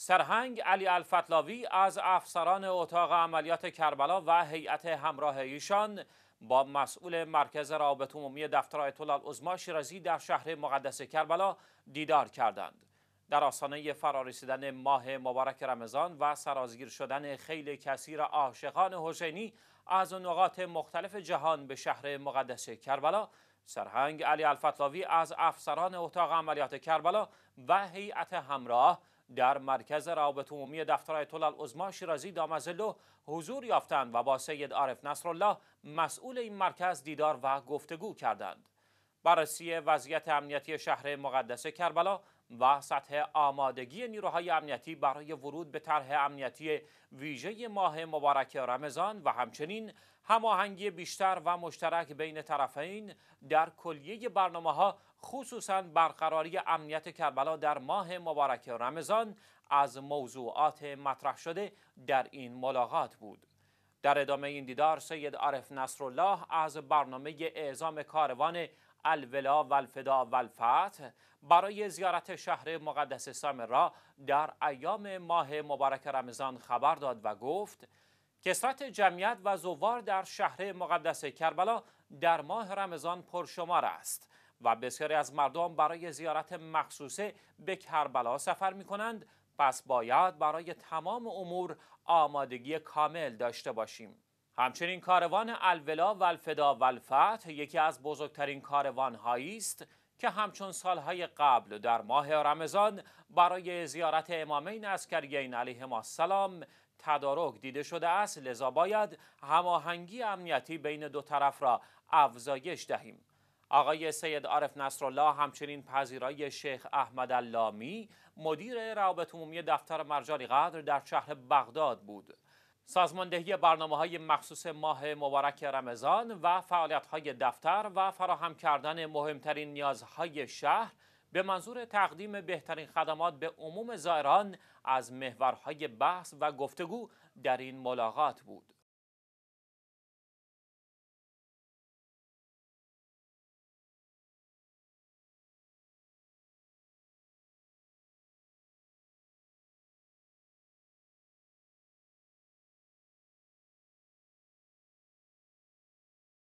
سرهنگ علی الفتلاوی از افسران اتاق عملیات کربلا و هیئت همراه ایشان با مسئول مرکز رابط عمومی دفتر آیت الله شیرازی در شهر مقدس کربلا دیدار کردند در آستانه فرارسیدن ماه مبارک رمضان و سرازگیر شدن خیلی کثیر عاشقان حسینی از نقاط مختلف جهان به شهر مقدس کربلا سرهنگ علی الفتلاوی از افسران اتاق عملیات کربلا و هیئت همراه در مرکز روابط عمومی دفتر آیت الله شیرازی دامزلو حضور یافتند و با سید عارف نصرالله مسئول این مرکز دیدار و گفتگو کردند بررسی وضعیت امنیتی شهر مقدس کربلا و سطح آمادگی نیروهای امنیتی برای ورود به طرح امنیتی ویژه ماه مبارک رمضان و همچنین هماهنگی بیشتر و مشترک بین طرفین در کلیه برنامه ها خصوصا برقراری امنیت کربلا در ماه مبارک رمضان از موضوعات مطرح شده در این ملاقات بود. در ادامه این دیدار سید عارف نصرالله از برنامه اعزام کاروان الولا والفدا الفدا برای زیارت شهر مقدس سامرا در ایام ماه مبارک رمضان خبر داد و گفت کسرت جمعیت و زوار در شهر مقدس کربلا در ماه رمضان پرشمار است و بسیاری از مردم برای زیارت مخصوصه به کربلا سفر می کنند پس باید برای تمام امور آمادگی کامل داشته باشیم. همچنین کاروان الولا و الفدا یکی از بزرگترین کاروان هایی است که همچون سالهای قبل در ماه رمضان برای زیارت امامین عسکریین ما السلام تدارک دیده شده است لذا باید هماهنگی امنیتی بین دو طرف را افزایش دهیم آقای سید عارف نصرالله همچنین پذیرای شیخ احمد اللامی مدیر روابط عمومی دفتر مرجانی قدر در شهر بغداد بود سازماندهی برنامه های مخصوص ماه مبارک رمضان و فعالیت های دفتر و فراهم کردن مهمترین نیازهای شهر به منظور تقدیم بهترین خدمات به عموم زائران از محورهای بحث و گفتگو در این ملاقات بود.